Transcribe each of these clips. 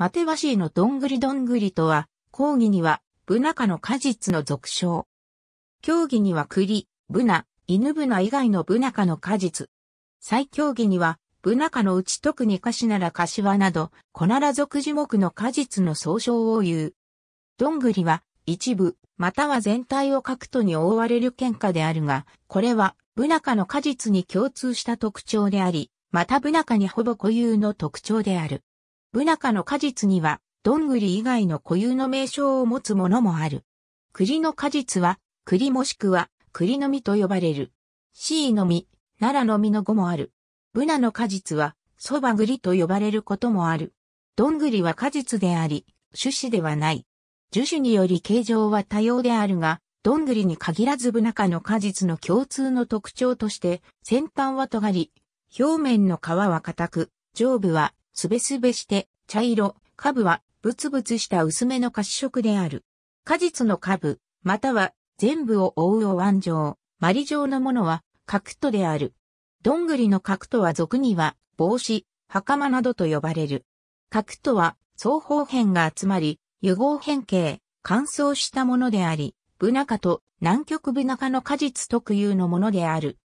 マテワシーのどんぐりどんぐりとは、講義には、ブナ科の果実の俗称。競技には栗、ブナ、犬ブナ以外のブナ科の果実。再競技には、ブナ科のうち特にカシならカシワなど、コナラ属樹木の果実の総称を言う。どんぐりは、一部、または全体を核とに覆われる喧嘩であるが、これは、ブナ科の果実に共通した特徴であり、またブナ科にほぼ固有の特徴である。ブナ科の果実には、どんぐり以外の固有の名称を持つものもある。栗の果実は、栗もしくは、栗の実と呼ばれる。シイの実、奈良の実の語もある。ブナの果実は、そば栗と呼ばれることもある。どんぐりは果実であり、種子ではない。樹種により形状は多様であるが、どんぐりに限らずブナ科の果実の共通の特徴として、先端は尖り、表面の皮は硬く、上部はすべすべして、茶色、下部は、ぶつぶつした薄めの褐色である。果実の下部、または、全部を覆うお椀状、まり状のものは、角とである。どんぐりの角とは俗には、帽子、袴などと呼ばれる。角とは、双方辺が集まり、融合変形、乾燥したものであり、ブナ科と南極ブナ科の果実特有のものである。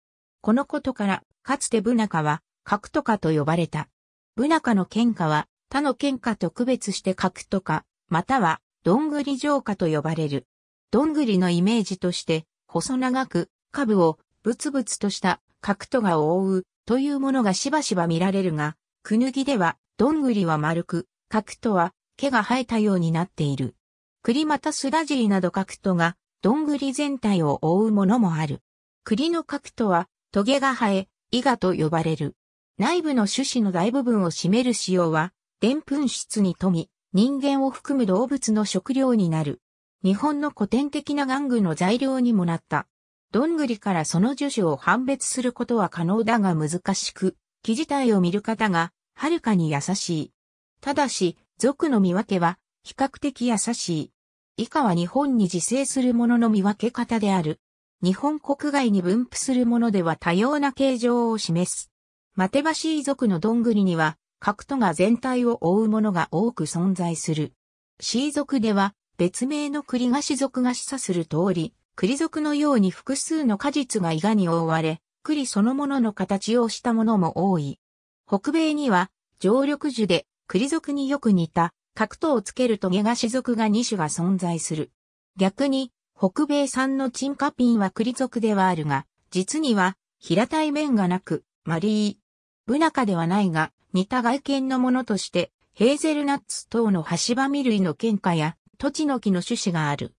このことから、かつてブナ科は、角と科と呼ばれた。ブナカの喧下は他の喧下と区別して格とか、またはどんぐり城下と呼ばれる。どんぐりのイメージとして、細長く、下部をブツブツとした格とが覆うというものがしばしば見られるが、くぬぎでは、どんぐりは丸く、格とは毛が生えたようになっている。栗またすだじりなど格とが、どんぐり全体を覆うものもある。栗の格とは、トゲが生え、イガと呼ばれる。内部の種子の大部分を占める仕様は、でんぷん質に富み、人間を含む動物の食料になる。日本の古典的な玩具の材料にもなった。どんぐりからその樹種を判別することは可能だが難しく、木自体を見る方が、はるかに優しい。ただし、属の見分けは、比較的優しい。以下は日本に自生するものの見分け方である。日本国外に分布するものでは多様な形状を示す。マテバシー族のどんぐりには、核とが全体を覆うものが多く存在する。シー族では、別名の栗菓子族が示唆する通り、栗族のように複数の果実がイガに覆われ、栗そのものの形をしたものも多い。北米には、常緑樹で、栗族によく似た、角頭をつけるトゲ菓子族が2種が存在する。逆に、北米産のチンカピンは栗族ではあるが、実には、平たい面がなく、マリー、ブナカではないが、似た外見のものとして、ヘーゼルナッツ等のハシバミ類の喧嘩や、土地の木の種子がある。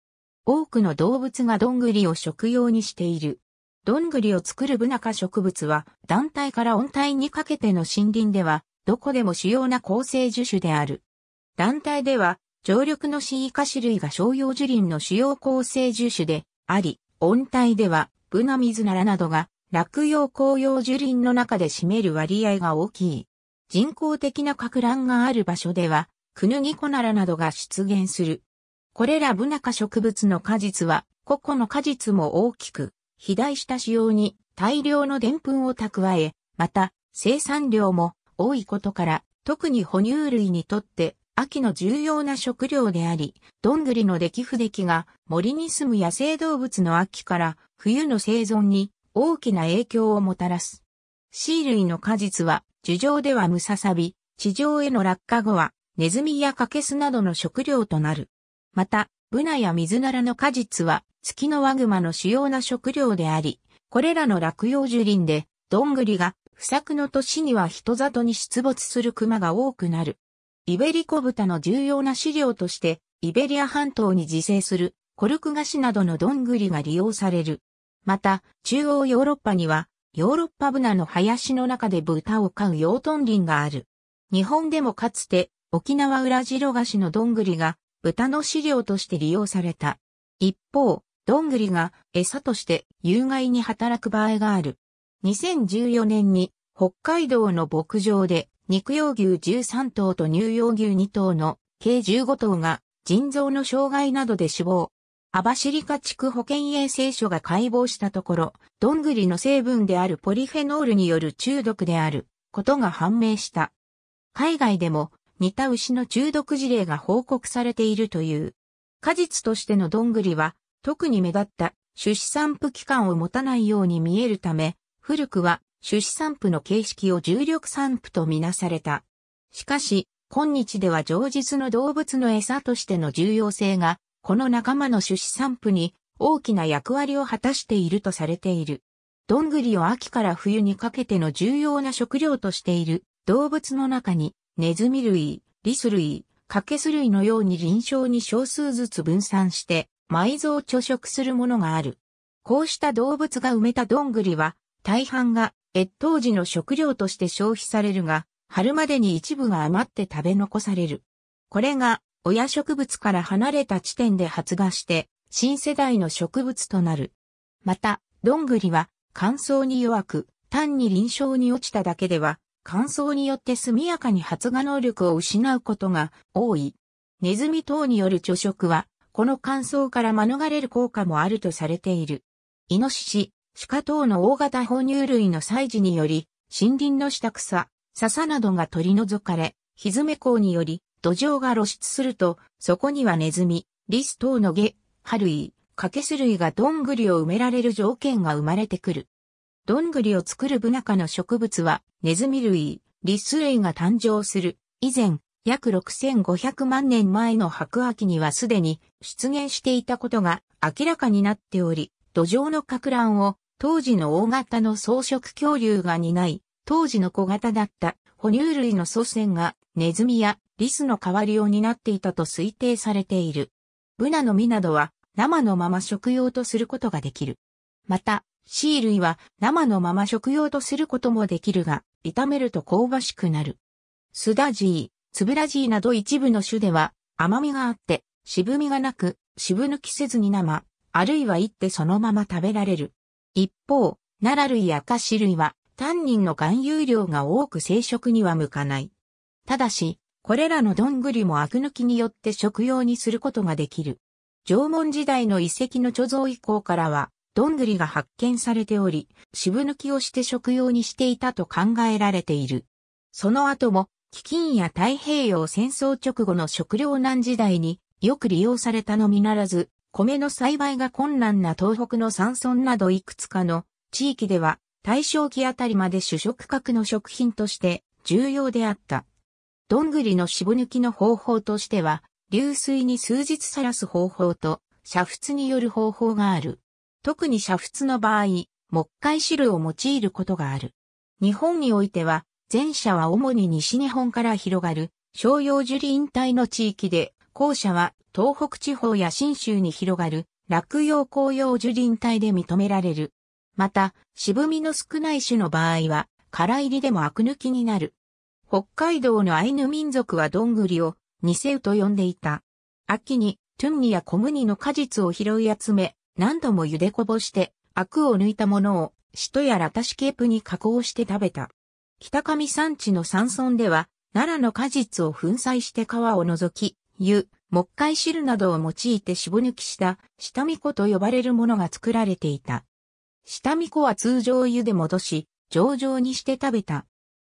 多くの動物がどんぐりを食用にしている。どんぐりを作るブナカ植物は、団体から温帯にかけての森林では、どこでも主要な構成樹種である。団体では、常緑のシイカ種類が商用樹林の主要構成樹種であり、温帯では、ブナミズナラなどが落葉紅葉樹林の中で占める割合が大きい。人工的な格乱がある場所では、クヌギコナラなどが出現する。これらブナ科植物の果実は、個々の果実も大きく、肥大した仕様に大量のでんぷんを蓄え、また生産量も多いことから、特に哺乳類にとって秋の重要な食料であり、どんぐりの出来不出来が森に住む野生動物の秋から冬の生存に大きな影響をもたらす。C 類の果実は、樹上ではムササビ、地上への落下後は、ネズミやカケスなどの食料となる。また、ブナやミズナラの果実は、月のワグマの主要な食料であり、これらの落葉樹林で、どんぐりが、不作の年には人里に出没する熊が多くなる。イベリコ豚の重要な飼料として、イベリア半島に自生するコルクガシなどのどんぐりが利用される。また、中央ヨーロッパには、ヨーロッパブナの林の中で豚を飼う養豚林がある。日本でもかつて、沖縄裏白菓子のどんぐりが、豚の飼料として利用された。一方、どんぐりが餌として有害に働く場合がある。2014年に北海道の牧場で肉用牛13頭と乳用牛2頭の計15頭が腎臓の障害などで死亡、アバシリカ地区保健衛生所が解剖したところ、どんぐりの成分であるポリフェノールによる中毒であることが判明した。海外でも似た牛の中毒事例が報告されているという。果実としてのどんぐりは特に目立った種子散布期間を持たないように見えるため、古くは種子散布の形式を重力散布とみなされた。しかし、今日では常日の動物の餌としての重要性がこの仲間の種子散布に大きな役割を果たしているとされている。どんぐりを秋から冬にかけての重要な食料としている動物の中にネズミ類、リス類、カケス類のように臨床に少数ずつ分散して埋蔵貯食するものがある。こうした動物が埋めたどんぐりは大半が越冬時の食料として消費されるが、春までに一部が余って食べ残される。これが親植物から離れた地点で発芽して、新世代の植物となる。また、どんぐりは乾燥に弱く、単に臨床に落ちただけでは、乾燥によって速やかに発芽能力を失うことが多い。ネズミ等による著食は、この乾燥から免れる効果もあるとされている。イノシシ、シカ等の大型哺乳類の祭事により、森林の下草、笹などが取り除かれ、ひずめ校により、土壌が露出すると、そこにはネズミ、リス等のゲ、ハルイ、カケス類がどんぐりを埋められる条件が生まれてくる。どんぐりを作る部中の植物は、ネズミ類、リス類が誕生する。以前、約6500万年前の白亜紀にはすでに出現していたことが明らかになっており、土壌の格乱を当時の大型の草食恐竜が担い、当時の小型だった哺乳類の祖先がネズミやリスの代わりを担っていたと推定されている。ブナの実などは生のまま食用とすることができる。また、シー類は生のまま食用とすることもできるが、炒めると香ばしくなる。スダジー、ツブラジーなど一部の種では甘みがあって、渋みがなく、渋抜きせずに生、あるいは煎ってそのまま食べられる。一方、ナラ類やカシ類は、タンニンの含有量が多く生殖には向かない。ただし、これらのどんぐりもアク抜きによって食用にすることができる。縄文時代の遺跡の貯蔵以降からは、どんぐりが発見されており、渋抜きをして食用にしていたと考えられている。その後も、飢饉や太平洋戦争直後の食糧難時代によく利用されたのみならず、米の栽培が困難な東北の山村などいくつかの地域では、大正期あたりまで主食格の食品として重要であった。どんぐりの絞抜きの方法としては、流水に数日さらす方法と、煮沸による方法がある。特に煮沸の場合、木灰汁を用いることがある。日本においては、前者は主に西日本から広がる、商用樹林帯の地域で、後者は東北地方や新州に広がる、落葉紅葉樹林帯で認められる。また、渋みの少ない種の場合は、空入りでもアク抜きになる。北海道のアイヌ民族はどんぐりをニセウと呼んでいた。秋にトゥンニや小麦の果実を拾い集め、何度も茹でこぼしてアクを抜いたものをシトやラタシケープに加工して食べた。北上山地の山村では奈良の果実を粉砕して皮を除き、湯、木灰汁などを用いて絞抜きした、下見粉と呼ばれるものが作られていた。下見粉は通常湯で戻し、上々にして食べた。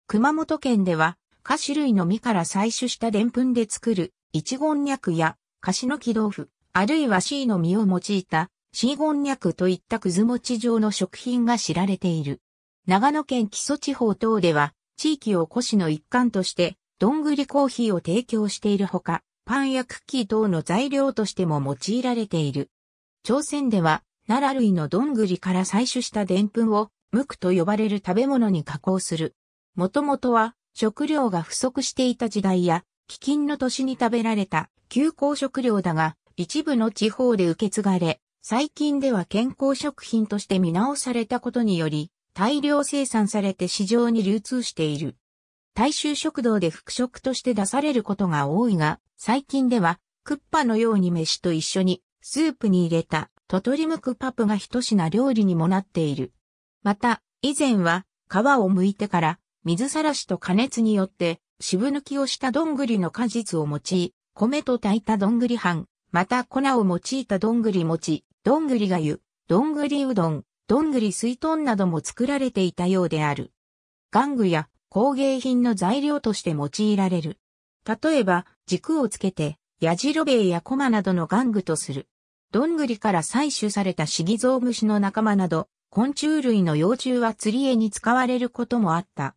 熊本県では、菓子類の実から採取したでんぷんで作る、いちごんにゃくや、菓子の木豆腐、あるいは C の実を用いた、シーゴンニャクといったくず餅状の食品が知られている。長野県基礎地方等では、地域を腰の一環として、どんぐりコーヒーを提供しているほか、パンやクッキー等の材料としても用いられている。朝鮮では、奈良類のどんぐりから採取した澱粉を、無垢と呼ばれる食べ物に加工する。もともとは食料が不足していた時代や、飢饉の年に食べられた休耕食料だが、一部の地方で受け継がれ、最近では健康食品として見直されたことにより、大量生産されて市場に流通している。大衆食堂で副食として出されることが多いが、最近ではクッパのように飯と一緒にスープに入れたトトリムクパプが一品料理にもなっている。また、以前は皮を剥いてから水さらしと加熱によって、渋抜きをしたどんぐりの果実を用い、米と炊いたどんぐり飯、また粉を用いたどんぐり餅、どんぐりがゆ、どんぐりうどん、どんぐり水豚なども作られていたようである。玩具や工芸品の材料として用いられる。例えば、軸をつけて、やじろべえやコマなどの玩具とする。どんぐりから採取されたシギゾウムシの仲間など、昆虫類の幼虫は釣り餌に使われることもあった。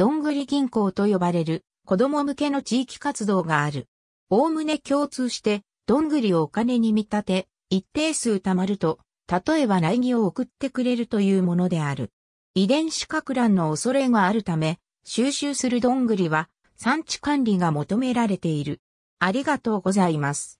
どんぐり銀行と呼ばれる子供向けの地域活動がある。おおむね共通して、どんぐりをお金に見立て、一定数貯まると、例えば苗木を送ってくれるというものである。遺伝子拡乱の恐れがあるため、収集するどんぐりは産地管理が求められている。ありがとうございます。